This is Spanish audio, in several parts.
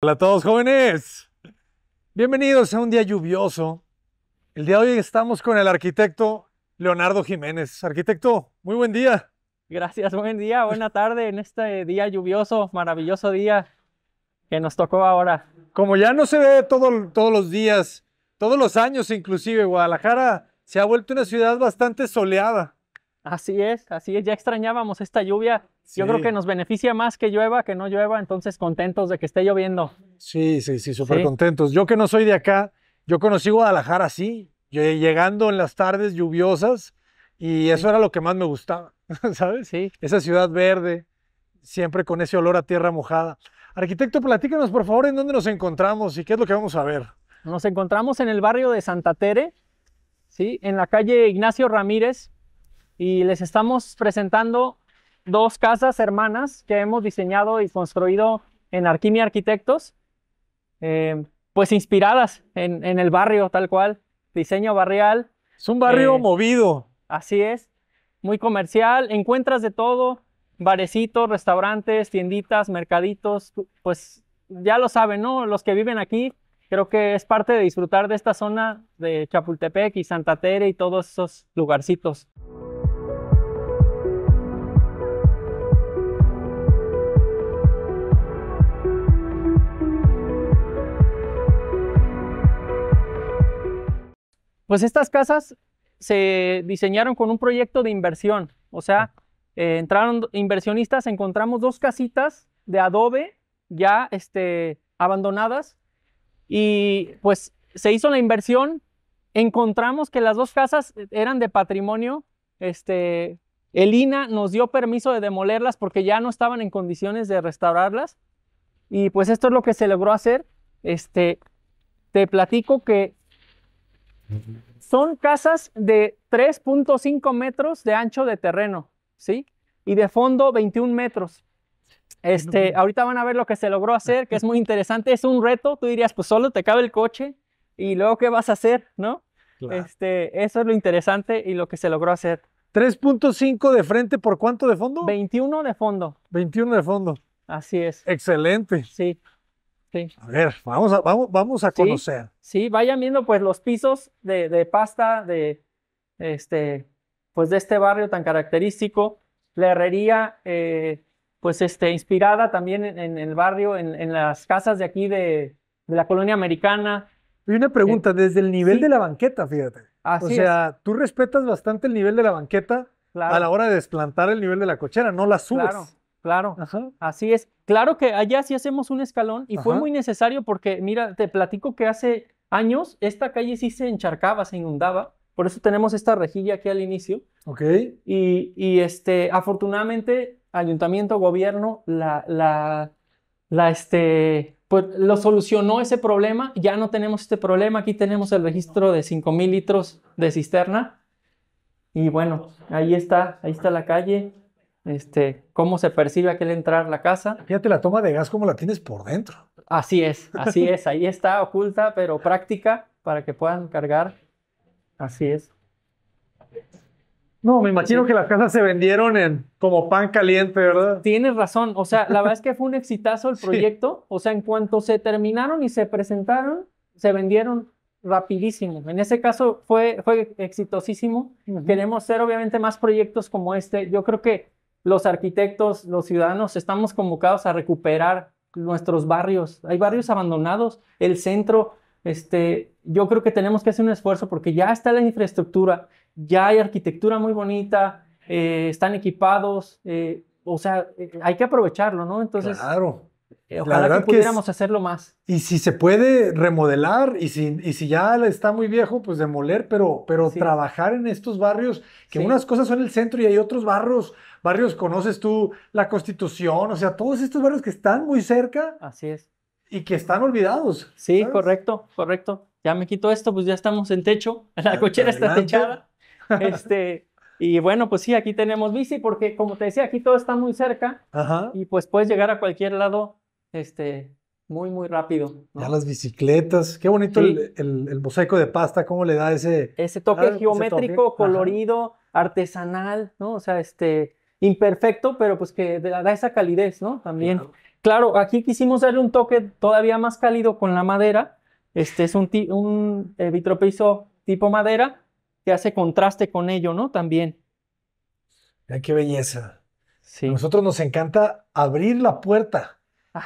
Hola a todos jóvenes. Bienvenidos a un día lluvioso. El día de hoy estamos con el arquitecto Leonardo Jiménez. Arquitecto, muy buen día. Gracias, buen día, buena tarde en este día lluvioso, maravilloso día que nos tocó ahora. Como ya no se ve todos los días, todos los años inclusive, Guadalajara se ha vuelto una ciudad bastante soleada. Así es, así es. Ya extrañábamos esta lluvia. Yo creo que nos beneficia más que llueva, que no llueva, entonces contentos de que esté lloviendo. Sí, sí, sí, súper contentos. Yo que no soy de acá, yo conocí Guadalajara así, llegando en las tardes lluviosas y eso era lo que más me gustaba, ¿sabes? Sí. Esa ciudad verde, siempre con ese olor a tierra mojada. Arquitecto, platícanos por favor en dónde nos encontramos y qué es lo que vamos a ver. Nos encontramos en el barrio de Santa Tere, ¿sí? en la calle Ignacio Ramírez, y les estamos presentando dos casas hermanas que hemos diseñado y construido en Arquimia Arquitectos, eh, pues inspiradas en, el barrio tal cual, diseño barrial. Es un barrio eh, movido. Así es, muy comercial, encuentras de todo, barecitos, restaurantes, tienditas, mercaditos, pues ya lo saben, ¿no? Los que viven aquí, creo que es parte de disfrutar de esta zona de Chapultepec y Santa Tere y todos esos lugarcitos. Pues estas casas se diseñaron con un proyecto de inversión, o sea, eh, entraron inversionistas, encontramos dos casitas de adobe ya este, abandonadas y pues se hizo la inversión, encontramos que las dos casas eran de patrimonio, este, el INA nos dio permiso de demolerlas porque ya no estaban en condiciones de restaurarlas y pues esto es lo que se logró hacer, este, te platico que son casas de 3.5 metros de ancho de terreno, ¿sí? Y de fondo 21 metros. Este, ahorita van a ver lo que se logró hacer, que es muy interesante, es un reto, tú dirías, pues solo te cabe el coche y luego qué vas a hacer, ¿no? Este, eso es lo interesante y lo que se logró hacer. 3.5 de frente por cuánto de fondo? 21 de fondo. 21 de fondo. Así es. Excelente. Sí. A ver, vamos a, vamos, a conocer. Sí, vayan viendo pues los pisos de, pasta de este, pues de este barrio tan característico. La herrería, eh, pues este, inspirada también en, el barrio, en, las casas de aquí de, la colonia americana. Y una pregunta, eh, desde el nivel de la banqueta, fíjate. o sea, tú respetas bastante el nivel de la banqueta a la hora de desplantar el nivel de la cochera, no la subes. Claro. Claro, así es. Claro que allá sí hacemos un escalón y fue muy necesario porque, mira, te platico que hace años esta calle sí se encharcaba, se inundaba. Por eso tenemos esta rejilla aquí al inicio. Ok. Y, este, afortunadamente, ayuntamiento, gobierno, la, la, la, este, pues lo solucionó ese problema. Ya no tenemos este problema. Aquí tenemos el registro de 5 mil litros de cisterna. Y bueno, ahí está, ahí está la calle. Este, cómo se percibe aquel entrar a la casa. Fíjate la toma de gas como la tienes por dentro. Así es, así es, ahí está oculta, pero práctica para que puedan cargar. Así es. No, me imagino que las casas se vendieron en como pan caliente, ¿verdad? Tienes razón, o sea, la verdad es que fue un exitazo el proyecto, o sea, en cuanto se terminaron y se presentaron, se vendieron rapidísimo. En ese caso fue, fue exitosísimo. Queremos hacer obviamente más proyectos como este. Yo creo que los arquitectos, los ciudadanos, estamos convocados a recuperar nuestros barrios. Hay barrios abandonados, el centro, este, yo creo que tenemos que hacer un esfuerzo porque ya está la infraestructura, ya hay arquitectura muy bonita, eh, están equipados, eh, o sea, eh, hay que aprovecharlo, ¿no? Entonces, claro. ojalá que pudiéramos hacerlo más. Y si se puede remodelar, y si, y si ya está muy viejo, pues demoler, pero, pero trabajar en estos barrios, que unas cosas son el centro y hay otros barrios barrios conoces tú la Constitución, o sea, todos estos barrios que están muy cerca. Así es. Y que están olvidados. Sí, correcto, correcto. Ya me quito esto, pues ya estamos en techo, la cochera está techada. Este, y bueno, pues sí, aquí tenemos bici porque como te decía, aquí todo está muy cerca Ajá. y pues puedes llegar a cualquier lado este, muy, muy rápido. Ya las bicicletas, qué bonito el, el, mosaico de pasta, cómo le da ese... Ese toque geométrico, colorido, artesanal, ¿no? O sea, este, imperfecto, pero pues que da esa calidez, ¿no? También. Claro. aquí quisimos darle un toque todavía más cálido con la madera. Este es un, un eh, vitropiso tipo madera que hace contraste con ello, ¿no? También. Mira qué belleza. Sí. A nosotros nos encanta abrir la puerta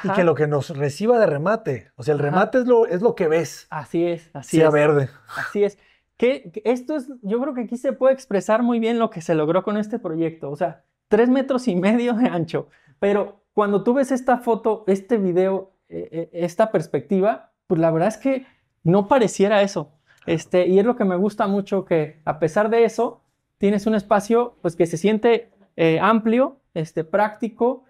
y que lo que nos reciba de remate, o sea, el remate es lo, es lo que ves. Así es, así sea verde. Así es. Que esto es, yo creo que aquí se puede expresar muy bien lo que se logró con este proyecto. O sea, tres metros y medio de ancho. Pero cuando tú ves esta foto, este video, eh, eh, esta perspectiva, pues la verdad es que no pareciera eso. Este, y es lo que me gusta mucho, que a pesar de eso, tienes un espacio pues, que se siente eh, amplio, este, práctico,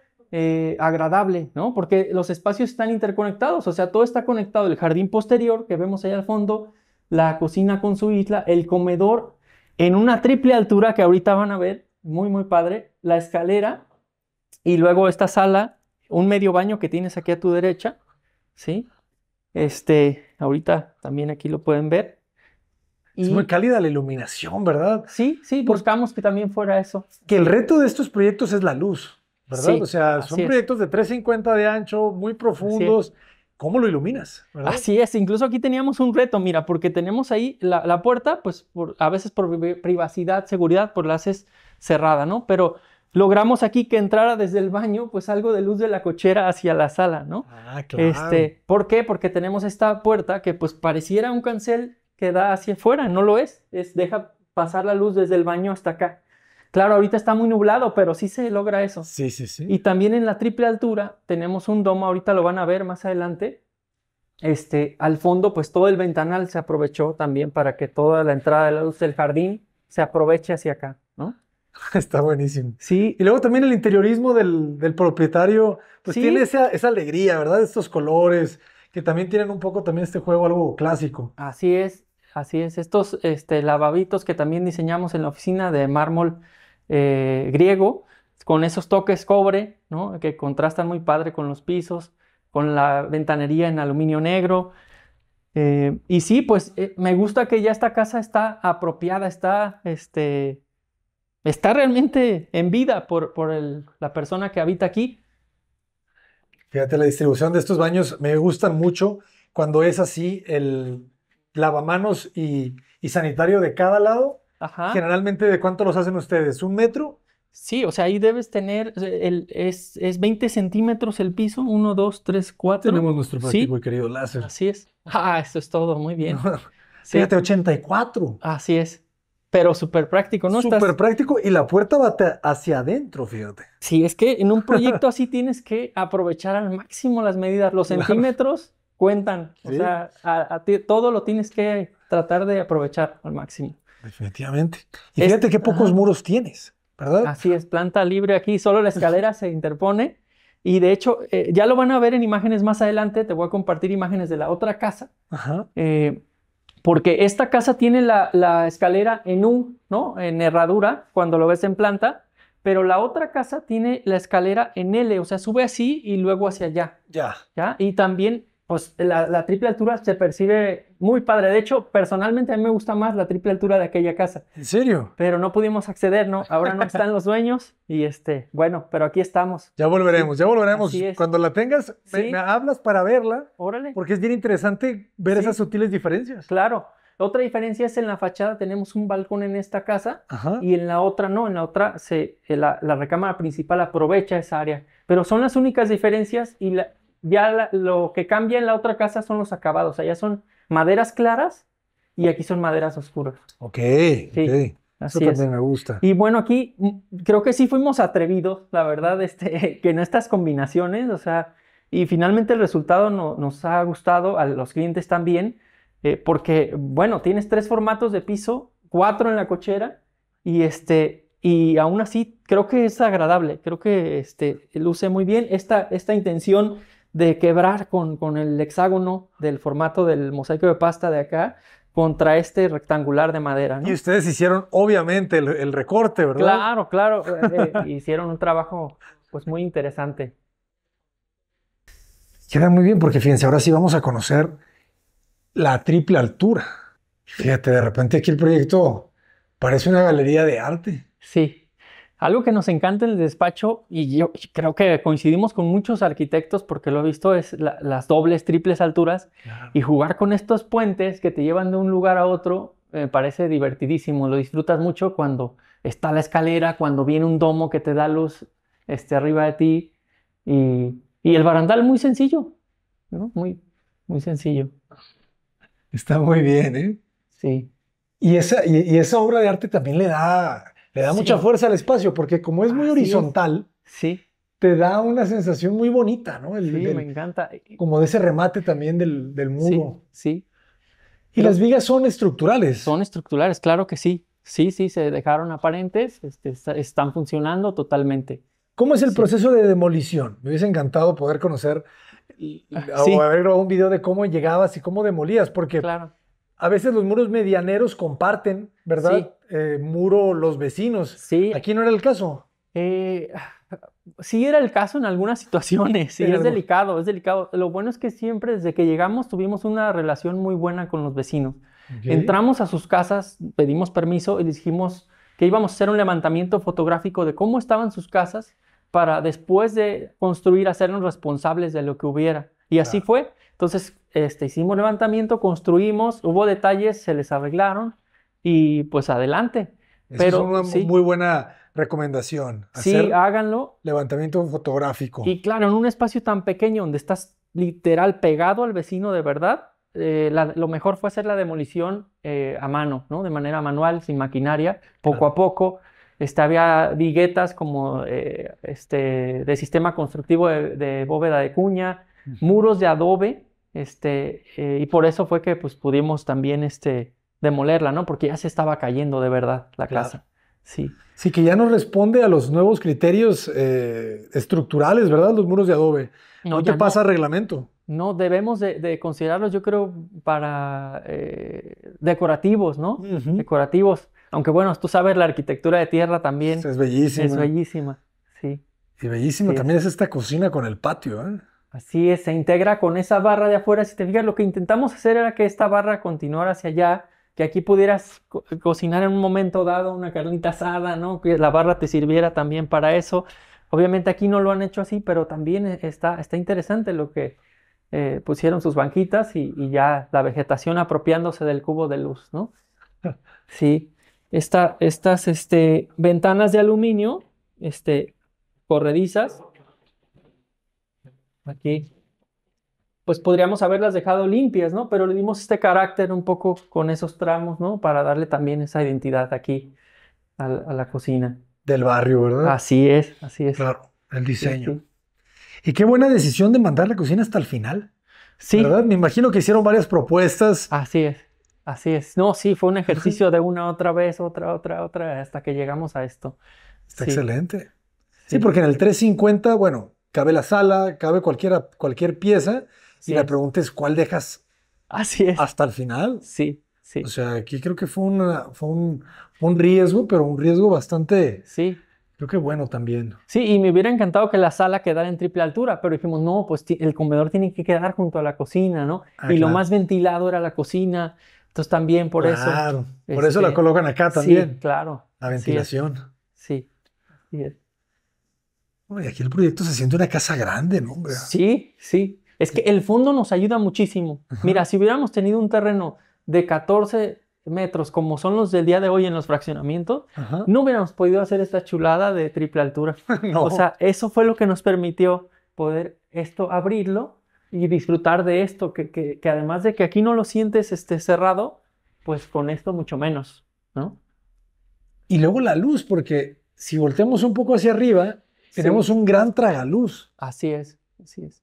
agradable, ¿no? Porque los espacios están interconectados, o sea, todo está conectado. El jardín posterior que vemos ahí al fondo, la cocina con su isla, el comedor en una triple altura que ahorita van a ver, muy, muy padre. La escalera y luego esta sala, un medio baño que tienes aquí a tu derecha, ¿sí? Este, ahorita también aquí lo pueden ver. Es muy cálida la iluminación, ¿verdad? Sí, sí, buscamos que también fuera eso. Que el reto de estos proyectos es la luz, ¿verdad? o sea, son proyectos de 350 de ancho, muy profundos. ¿Cómo lo iluminas? Así es, incluso aquí teníamos un reto, mira, porque tenemos ahí la, puerta, pues a veces por privacidad, seguridad, por pues las cerrada, ¿no? Pero logramos aquí que entrara desde el baño, pues algo de luz de la cochera hacia la sala, ¿no? Ah, claro. Este, ¿Por qué? Porque tenemos esta puerta que pues pareciera un cancel que da hacia afuera, no lo es, es deja pasar la luz desde el baño hasta acá. Claro, ahorita está muy nublado, pero sí se logra eso. Sí, sí, sí. Y también en la triple altura tenemos un domo, ahorita lo van a ver más adelante. Este, al fondo, pues todo el ventanal se aprovechó también para que toda la entrada de la luz del jardín se aproveche hacia acá, ¿no? Está buenísimo. Sí. Y luego también el interiorismo del, propietario, pues tiene esa, alegría, ¿verdad? Estos colores, que también tienen un poco también este juego algo clásico. Así es, así es. Estos este, lavabitos que también diseñamos en la oficina de mármol eh, griego, con esos toques cobre, ¿no? Que contrastan muy padre con los pisos, con la ventanería en aluminio negro. Eh, y sí, pues eh, me gusta que ya esta casa está apropiada, está, este, ¿Está realmente en vida por, por la persona que habita aquí? Fíjate, la distribución de estos baños me gustan mucho cuando es así, el lavamanos y, sanitario de cada lado. Generalmente, ¿de cuánto los hacen ustedes? ¿Un metro? Sí, o sea, ahí debes tener, el, es, 20 centímetros el piso, 1, 2, 3, 4. Tenemos nuestro práctico y querido láser. Así es. Ah, esto es todo, muy bien. Fíjate, 84. Así es pero súper práctico, ¿no? Súper práctico y la puerta va hacia adentro, fíjate. Sí, es que en un proyecto así tienes que aprovechar al máximo las medidas, los centímetros cuentan, o sea, todo lo tienes que tratar de aprovechar al máximo. Definitivamente. Y fíjate qué pocos muros tienes, ¿verdad? Así es, planta libre aquí, solo la escalera se interpone y de hecho eh, ya lo van a ver en imágenes más adelante, te voy a compartir imágenes de la otra casa. Ajá. Eh, porque esta casa tiene la, escalera en U, ¿no? En herradura, cuando lo ves en planta, pero la otra casa tiene la escalera en L, o sea, sube así y luego hacia allá. Ya. ¿Ya? Y también pues, la, triple altura se percibe muy padre. De hecho, personalmente a mí me gusta más la triple altura de aquella casa. ¿En serio? Pero no pudimos acceder, ¿no? Ahora no están los dueños y este, bueno, pero aquí estamos. Ya volveremos, ya volveremos. Cuando la tengas, me, hablas para verla. Órale. Porque es bien interesante ver esas sutiles diferencias. Claro. Otra diferencia es en la fachada tenemos un balcón en esta casa y en la otra no, en la otra se, eh, la, la recámara principal aprovecha esa área. Pero son las únicas diferencias y la, ya lo que cambia en la otra casa son los acabados. Allá son maderas claras y aquí son maderas oscuras. Ok, sí, Eso también me gusta. Y bueno, aquí mm, creo que sí fuimos atrevidos, la verdad, este, que en estas combinaciones, o sea, y finalmente el resultado no, nos ha gustado, a los clientes también, eh, porque, bueno, tienes tres formatos de piso, cuatro en la cochera, y este, y aún así creo que es agradable, creo que este, luce muy bien esta, esta intención de quebrar con, el hexágono del formato del mosaico de pasta de acá contra este rectangular de madera. Y ustedes hicieron obviamente el, recorte, ¿verdad? Claro, claro. Eh, eh, hicieron un trabajo pues muy interesante. Queda muy bien porque fíjense, ahora sí vamos a conocer la triple altura. Fíjate, de repente aquí el proyecto parece una galería de arte. Sí. Algo que nos encanta en el despacho, y yo creo que coincidimos con muchos arquitectos porque lo he visto, es las dobles, triples alturas. Y jugar con estos puentes que te llevan de un lugar a otro me parece divertidísimo. Lo disfrutas mucho cuando está la escalera, cuando viene un domo que te da luz este, arriba de ti. Y, el barandal muy sencillo, Muy, muy sencillo. Está muy bien, ¿eh? Sí. Y y esa obra de arte también le da le da mucha fuerza al espacio, porque como es muy horizontal, te da una sensación muy bonita, ¿no? sí, me encanta. Como de ese remate también del, muro. Sí, sí. ¿Y las vigas son estructurales? Son estructurales, claro que sí. Sí, sí, se dejaron aparentes, este, están funcionando totalmente. ¿Cómo es el proceso de demolición? Me hubiese encantado poder conocer o haber grabado un video de cómo llegabas y cómo demolías, porque claro a veces los muros medianeros comparten, ¿verdad? Eh, muro los vecinos. Sí. Aquí no era el caso. Eh, sí era el caso en algunas situaciones, sí, es delicado, es delicado. Lo bueno es que siempre desde que llegamos tuvimos una relación muy buena con los vecinos. Entramos a sus casas, pedimos permiso y dijimos que íbamos a hacer un levantamiento fotográfico de cómo estaban sus casas para después de construir hacernos responsables de lo que hubiera. Y así fue. Entonces este, hicimos levantamiento, construimos, hubo detalles, se les arreglaron y pues adelante. es una muy buena recomendación. sí, háganlo. Levantamiento fotográfico. Y claro, en un espacio tan pequeño donde estás literal pegado al vecino de verdad, eh, lo mejor fue hacer la demolición eh, a mano, ¿no? De manera manual, sin maquinaria, poco a poco. Este, había viguetas como eh, este, de sistema constructivo de, bóveda de cuña, muros de adobe, este, eh, y por eso fue que pues, pudimos también este, demolerla, ¿no? Porque ya se estaba cayendo de verdad la casa. Sí. Sí, que ya no responde a los nuevos criterios eh, estructurales, ¿verdad? Los muros de adobe. No, te pasa reglamento. No, debemos de, considerarlos, yo creo, para eh, decorativos, ¿no? Decorativos. Aunque bueno, tú sabes, la arquitectura de tierra también. Es bellísima. Es bellísima, sí. Y bellísima también es. es. esta cocina con el patio, ¿eh? Así es, se integra con esa barra de afuera. Si te fijas, lo que intentamos hacer era que esta barra continuara hacia allá, que aquí pudieras cocinar en un momento dado una carnita asada, ¿no? Que la barra te sirviera también para eso. Obviamente aquí no lo han hecho así, pero también e-, está, interesante lo que eh, pusieron sus banquitas y, ya la vegetación apropiándose del cubo de luz, ¿no? Sí, estas este, ventanas de aluminio, este, corredizas, aquí, pues podríamos haberlas dejado limpias, ¿no? Pero le dimos este carácter un poco con esos tramos, ¿no? Para darle también esa identidad aquí a, la cocina. Del barrio, ¿verdad? Así es, así es. Claro, el diseño. Y qué buena decisión de mandar la cocina hasta el final. Sí. ¿Verdad? Me imagino que hicieron varias propuestas. Así es, así es. No, sí, fue un ejercicio de una otra vez, otra, otra, otra, hasta que llegamos a esto. Está excelente. Sí. porque en el 350, bueno, cabe la sala, cabe cualquiera, cualquier pieza. y la pregunta es, ¿cuál dejas Así hasta el final? Sí, sí. O sea, aquí creo que fue, una, fue un, riesgo, pero un riesgo bastante... Sí. Creo que bueno también. Sí, y me hubiera encantado que la sala quedara en triple altura, pero dijimos, no, pues el comedor tiene que quedar junto a la cocina, ¿no? Ah, y lo más ventilado era la cocina. Entonces también por eso. Claro, por eso la este, colocan acá también. Sí, claro. La ventilación. Sí. Y aquí el proyecto se siente una casa grande, ¿no? Sí, sí. Es que el fondo nos ayuda muchísimo. Mira, si hubiéramos tenido un terreno de 14 metros como son los del día de hoy en los fraccionamientos, no hubiéramos podido hacer esta chulada de triple altura. O sea, eso fue lo que nos permitió poder esto abrirlo y disfrutar de esto, que, además de que aquí no lo sientes esté cerrado, pues con esto mucho menos, ¿no? Y luego la luz, porque si volteamos un poco hacia arriba, tenemos un gran tragaluz. Así es, así es.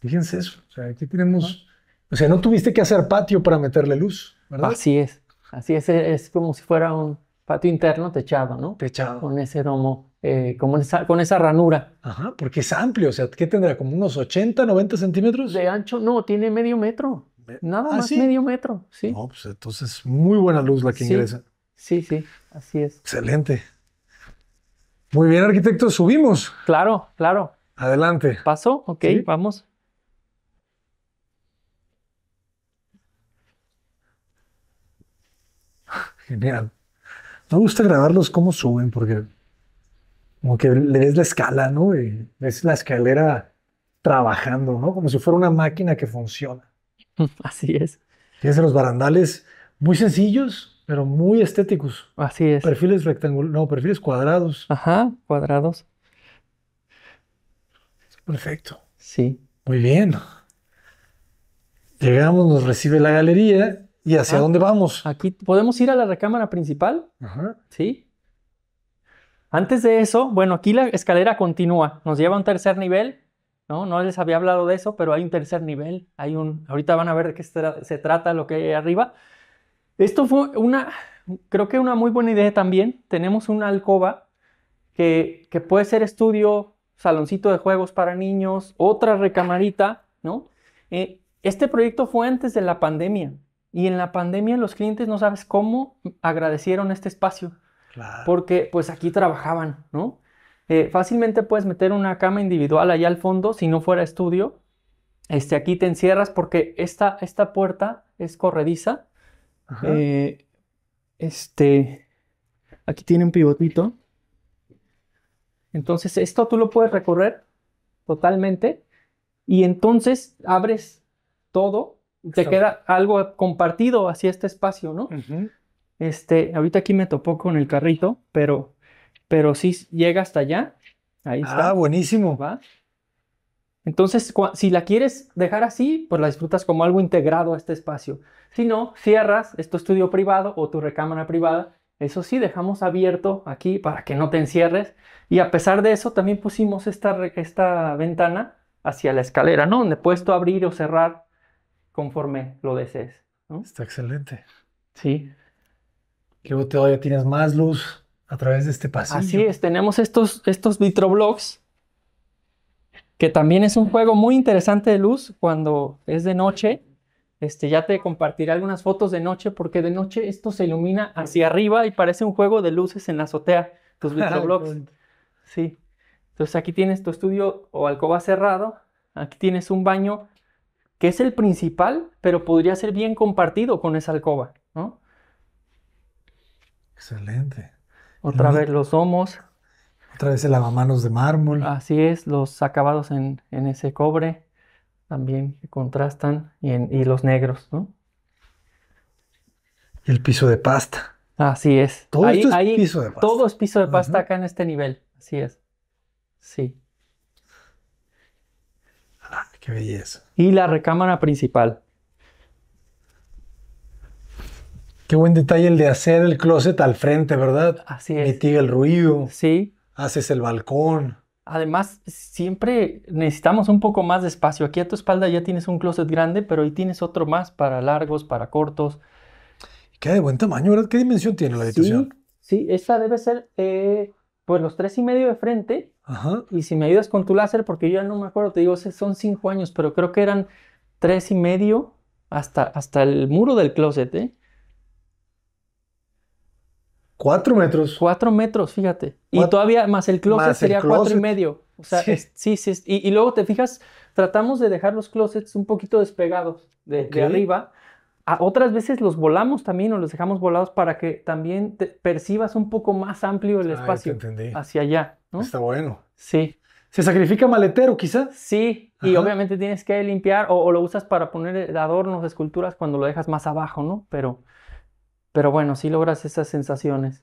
Fíjense eso. O sea, aquí tenemos. O sea, no tuviste que hacer patio para meterle luz, ¿verdad? Así es. Así es. Es como si fuera un patio interno techado, ¿no? Techado. Con ese domo, eh, con, esa, ranura. Ajá, porque es amplio. O sea, ¿qué tendrá? ¿Como unos 80, 90 centímetros? De ancho, no, tiene medio metro. Nada ah, más medio metro, sí. No, pues entonces muy buena luz la que ingresa. Sí, sí, así es. Excelente. Muy bien, arquitecto, subimos. Claro, claro. Adelante. ¿Paso? Ok, vamos. Genial. Me gusta grabarlos cómo suben, porque como que le ves la escala, ¿no? Y ves la escalera trabajando, ¿no? Como si fuera una máquina que funciona. Así es. Fíjense los barandales muy sencillos, pero muy estéticos. Así es. Perfiles rectangulares, no, perfiles cuadrados. Ajá, cuadrados. Perfecto. Sí. Muy bien. Llegamos, nos recibe la galería. ¿Y hacia ah, dónde vamos? Aquí podemos ir a la recámara principal. Ajá. Sí. Antes de eso, bueno, aquí la escalera continúa. Nos lleva a un tercer nivel. No, no les había hablado de eso, pero hay un tercer nivel. Hay un. Ahorita van a ver de qué se trata lo que hay arriba. Esto fue una, creo que una muy buena idea también. Tenemos una alcoba que, puede ser estudio, saloncito de juegos para niños, otra recamarita, ¿no? Eh, este proyecto fue antes de la pandemia y en la pandemia los clientes no sabes cómo agradecieron este espacio. Claro. Porque pues aquí trabajaban, ¿no? Eh, fácilmente puedes meter una cama individual allá al fondo si no fuera estudio. Este, aquí te encierras porque esta, esta puerta es corrediza eh, este, aquí tiene un pivotito. Entonces, esto tú lo puedes recorrer totalmente y entonces abres todo, te queda algo compartido hacia este espacio, ¿no? Este, ahorita aquí me topó con el carrito, pero, pero si llega hasta allá. Ahí está. Ah, buenísimo. ¿Va? Entonces, si la quieres dejar así, pues la disfrutas como algo integrado a este espacio. Si no, cierras, este estudio privado o tu recámara privada. Eso sí, dejamos abierto aquí para que no te encierres. Y a pesar de eso, también pusimos esta, esta ventana hacia la escalera, ¿no? Donde puedes tú abrir o cerrar conforme lo desees. Está excelente. Sí. Luego todavía tienes más luz a través de este pasillo. Así es, tenemos estos, estos vitroblocks que también es un juego muy interesante de luz cuando es de noche. Este, ya te compartiré algunas fotos de noche porque de noche esto se ilumina hacia arriba y parece un juego de luces en la azotea, tus vitroblogs. Sí. Entonces aquí tienes tu estudio o alcoba cerrado, aquí tienes un baño que es el principal, pero podría ser bien compartido con esa alcoba, ¿no? Excelente. Otra vez los homos. Otra vez el lavamanos de mármol. Así es, los acabados en, ese cobre también contrastan y, en, los negros, ¿no? Y el piso de pasta. Así es. Todo es piso de pasta. Todo es piso de pasta acá en este nivel. Así es. Sí. Ah, qué belleza. Y la recámara principal. Qué buen detalle el de hacer el closet al frente, ¿verdad? Así es. Mitiga el ruido. Sí, haces el balcón. Además, siempre necesitamos un poco más de espacio. Aquí a tu espalda ya tienes un closet grande, pero ahí tienes otro más para largos, para cortos. Queda de buen tamaño, ¿verdad? ¿Qué dimensión tiene la habitación? Sí, sí esta debe ser eh, pues los tres y medio de frente. Ajá. Y si me ayudas con tu láser, porque yo ya no me acuerdo, te digo, son cinco años, pero creo que eran tres y medio hasta, hasta el muro del closet, ¿eh? Cuatro metros. Cuatro metros, fíjate. Y todavía más el closet sería cuatro y medio. O sea, sí, sí, Y, luego te fijas, tratamos de dejar los closets un poquito despegados de, arriba. A otras veces los volamos también o los dejamos volados para que también percibas un poco más amplio el espacio hacia allá. ¿no? Está bueno. Sí. ¿Se sacrifica maletero quizás? Sí, y obviamente tienes que limpiar o, o, lo usas para poner adornos, esculturas cuando lo dejas más abajo, ¿no? Pero pero bueno, sí logras esas sensaciones.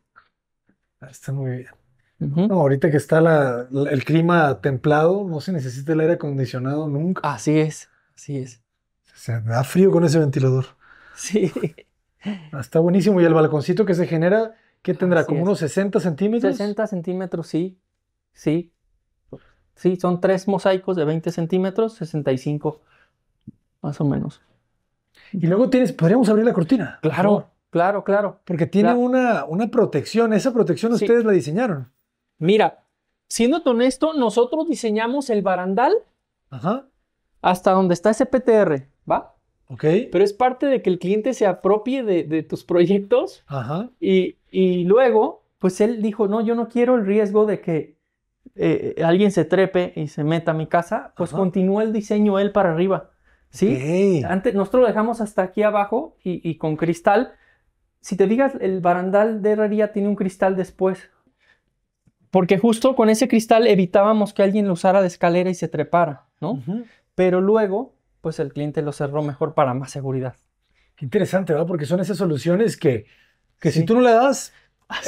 Ah, está muy bien. ahorita que está el clima templado, no se necesita el aire acondicionado nunca. Así es, así es. Se da frío con ese ventilador. Sí. Ah, está buenísimo. Y el balconcito que se genera, ¿qué tendrá? ¿Como unos 60 centímetros? 60 centímetros, sí. Sí. Sí, son tres mosaicos de 20 centímetros, 65 más o menos. Y luego tienes, podríamos abrir la cortina. Claro, Claro, claro. Porque tiene Una, una protección. Esa protección ustedes la diseñaron. Mira, siendo honesto, nosotros diseñamos el barandal hasta donde está ese PTR, ¿va? Ok. Pero es parte de que el cliente se apropie de, tus proyectos. Ajá. Y, luego, pues él dijo, no, yo no quiero el riesgo de que eh, alguien se trepe y se meta a mi casa. Pues continuó el diseño él para arriba. ¿Sí? Antes nosotros lo dejamos hasta aquí abajo y, y con cristal si te digas, el barandal de herrería tiene un cristal después. Porque justo con ese cristal evitábamos que alguien lo usara de escalera y se trepara, ¿no? Pero luego, pues el cliente lo cerró mejor para más seguridad. Qué interesante, ¿verdad? Porque son esas soluciones que, que si tú no le das,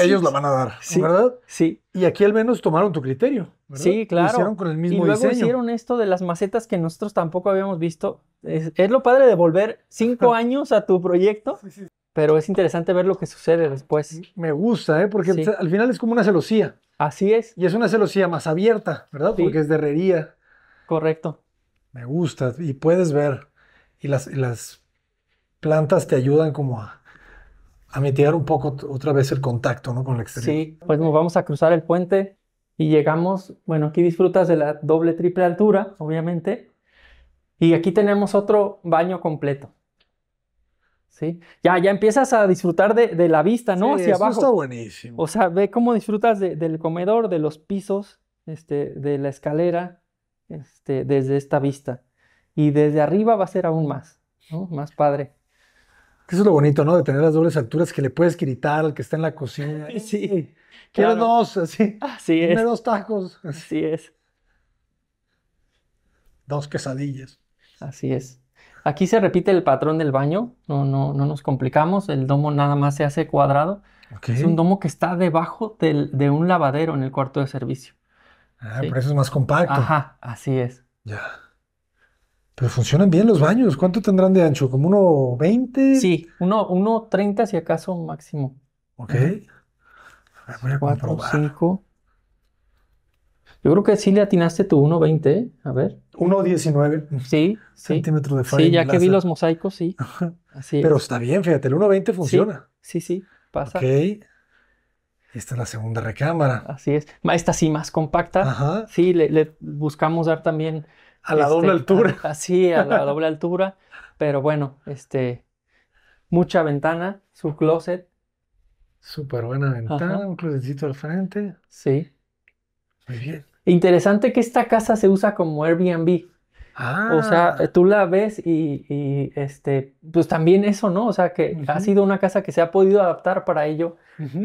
ellos la van a dar, sí, ¿verdad? Sí. Y aquí al menos tomaron tu criterio. Sí, claro. hicieron con el mismo y luego hicieron esto de las macetas que nosotros tampoco habíamos visto. Es, es lo padre de volver cinco años a tu proyecto sí, sí pero es interesante ver lo que sucede después. Me gusta, ¿eh? porque pues, al final es como una celosía. Así es. Y es una celosía más abierta, ¿verdad? Porque es de herrería. Correcto. Me gusta, y puedes ver. Y las, plantas te ayudan como a, a mitigar un poco otra vez el contacto ¿no? con el exterior. Sí, pues nos vamos a cruzar el puente y llegamos, bueno, aquí disfrutas de la doble, triple altura, obviamente. Y aquí tenemos otro baño completo. Ya, ya empiezas a disfrutar de, la vista, ¿no? Sí, Hacia eso abajo. está buenísimo. O sea, ve cómo disfrutas del comedor, de los pisos, este, de la escalera, este, desde esta vista. Y desde arriba va a ser aún más, ¿no? Más padre. Eso es lo bonito, ¿no? De tener las dobles alturas que le puedes gritar al que está en la cocina. Sí. Quiero dos, así. Así es. dos tacos. Así es. Dos quesadillas. Así es. Aquí se repite el patrón del baño, no, no, no nos complicamos, el domo nada más se hace cuadrado. Es un domo que está debajo de un lavadero en el cuarto de servicio. Ah, eso es más compacto. Ajá, así es. Ya. Pero funcionan bien los baños. ¿Cuánto tendrán de ancho? ¿Como 1,20? Sí, 1,30 si acaso máximo. Ok. Ah, voy a 4, comprobar. 5. Yo creo que sí le atinaste tu 1,20, ¿eh? A ver. 1,19 sí, centímetros de farina. Sí, ya que vi los mosaicos, sí. Así Pero está bien, fíjate, el 1,20 funciona. Sí, sí, pasa. Ok. Esta es la segunda recámara. Así es. Esta sí, más compacta. Ajá. Sí, le, buscamos dar también. A la doble este, altura. Así, a, la doble altura. Pero bueno, este. Mucha ventana, su closet. Súper buena ventana, un closetcito al frente. Sí. Muy bien. Interesante que esta casa se usa como Airbnb. Ah. O sea, ah. tú la ves y, este, pues también eso, ¿no? O sea, que ha sido una casa que se ha podido adaptar para ello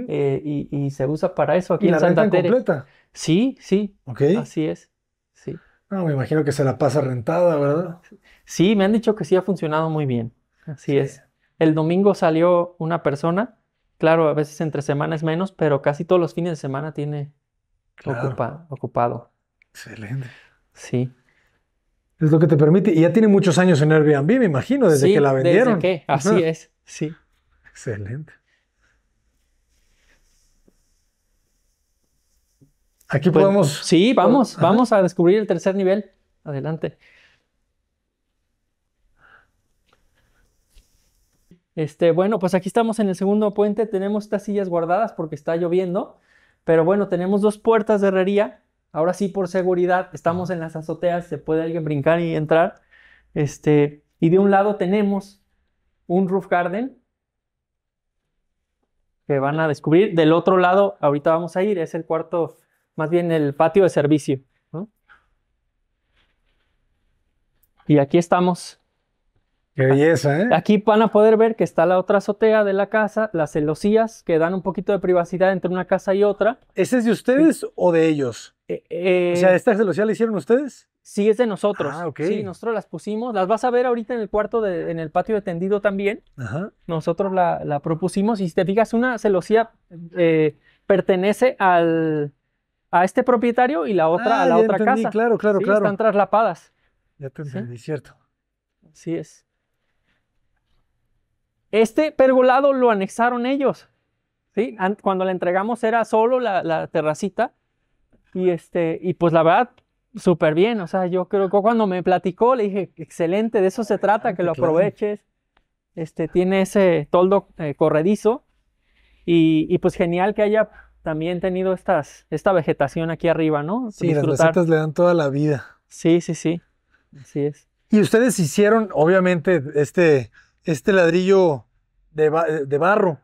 eh, y, se usa para eso aquí en la Santa Tere. completa? Sí, sí. Ok. Así es. Sí. No, me imagino que se la pasa rentada, ¿verdad? Sí, me han dicho que sí ha funcionado muy bien. Así es. El domingo salió una persona. Claro, a veces entre semanas menos, pero casi todos los fines de semana tiene ocupado. Excelente. Sí. Es lo que te permite. Y ya tiene muchos años en Airbnb, me imagino, desde que la vendieron. Desde así es, sí. Excelente. Aquí pues, podemos. Sí, vamos, vamos a descubrir el tercer nivel. Adelante. Este, bueno, pues aquí estamos en el segundo puente. Tenemos estas sillas guardadas porque está lloviendo. Pero bueno, tenemos dos puertas de herrería. Ahora sí, por seguridad, estamos en las azoteas, se puede alguien brincar y entrar. Este, y de un lado tenemos un roof garden que van a descubrir. Del otro lado, ahorita vamos a ir, es el cuarto, más bien el patio de servicio. Y aquí estamos Qué belleza, ¿eh? Aquí van a poder ver que está la otra azotea de la casa, las celosías que dan un poquito de privacidad entre una casa y otra. ¿Ese es de ustedes o de ellos? Eh, eh, o sea, ¿esta celosía la hicieron ustedes? Sí, es de nosotros. Ah, ok. Sí, nosotros las pusimos. Las vas a ver ahorita en el cuarto, en el patio de tendido también. Ajá. Nosotros la, propusimos. Y si te fijas, una celosía eh, pertenece al, a este propietario y la otra ah, a la otra entendí. Sí, Claro, claro, claro. Están traslapadas. Ya te entendí, cierto. Así es. Este pergolado lo anexaron ellos. ¿sí? Cuando le entregamos era solo la, terracita. Y, este, y pues la verdad, súper bien. O sea, yo creo que cuando me platicó le dije, excelente, de eso se trata, ah, que lo aproveches. Este, tiene ese toldo eh, corredizo. Y, y, pues genial que haya también tenido estas, esta vegetación aquí arriba, ¿no? Sí, las recetas le dan toda la vida. Sí, sí, sí. Así es. Y ustedes hicieron, obviamente, este este ladrillo de, barro.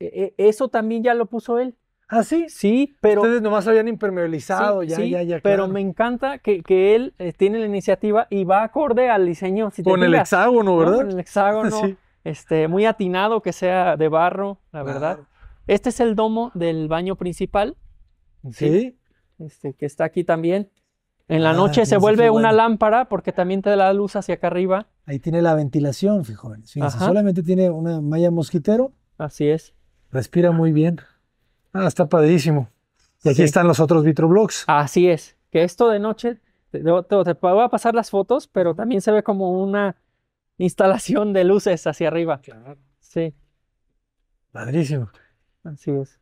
E, e, eso también ya lo puso él. ¿Ah, sí? Sí, pero... Ustedes nomás habían impermeabilizado, ya, ya, ya, Pero me encanta que, él eh, tiene la iniciativa y va acorde al diseño. con el hexágono, ¿verdad? Con el hexágono, este, muy atinado que sea de barro, la verdad. Este es el domo del baño principal. Sí. Este, que está aquí también. En la ah, noche se vuelve una lámpara porque también te da la luz hacia acá arriba. Ahí tiene la ventilación, fijo solamente tiene una malla mosquitero. Así es. Respira muy bien. Ah, está padrísimo. Y aquí están los otros vitroblocks, Así es. Que esto de noche, te, voy a pasar las fotos, pero también se ve como una instalación de luces hacia arriba. Claro. Sí. Padrísimo. Así es.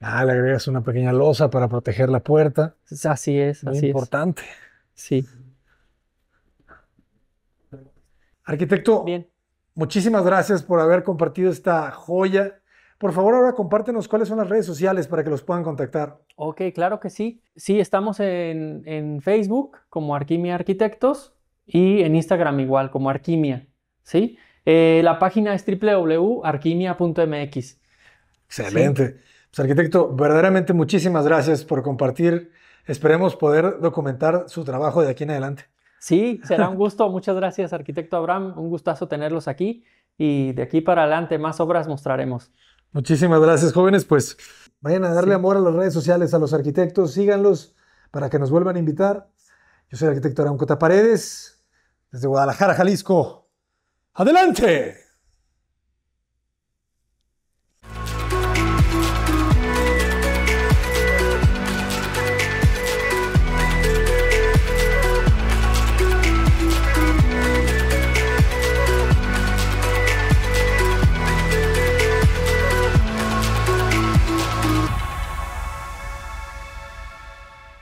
Ah, le agregas una pequeña losa para proteger la puerta. Así es, es. Importante. Sí. Arquitecto, muchísimas gracias por haber compartido esta joya. Por favor, ahora compártenos cuáles son las redes sociales para que los puedan contactar. Ok, claro que sí. Sí, estamos en, Facebook como Arquimia Arquitectos y en Instagram igual como Arquimia. ¿sí? Eh, la página es www.arquimia.mx. Excelente. Pues, arquitecto, verdaderamente muchísimas gracias por compartir. Esperemos poder documentar su trabajo de aquí en adelante. Sí, será un gusto. Muchas gracias, arquitecto Abraham. Un gustazo tenerlos aquí y de aquí para adelante más obras mostraremos. Muchísimas gracias, jóvenes. Pues vayan a darle amor a las redes sociales, a los arquitectos, síganlos para que nos vuelvan a invitar. Yo soy el arquitecto Cota Paredes, desde Guadalajara, Jalisco. ¡Adelante!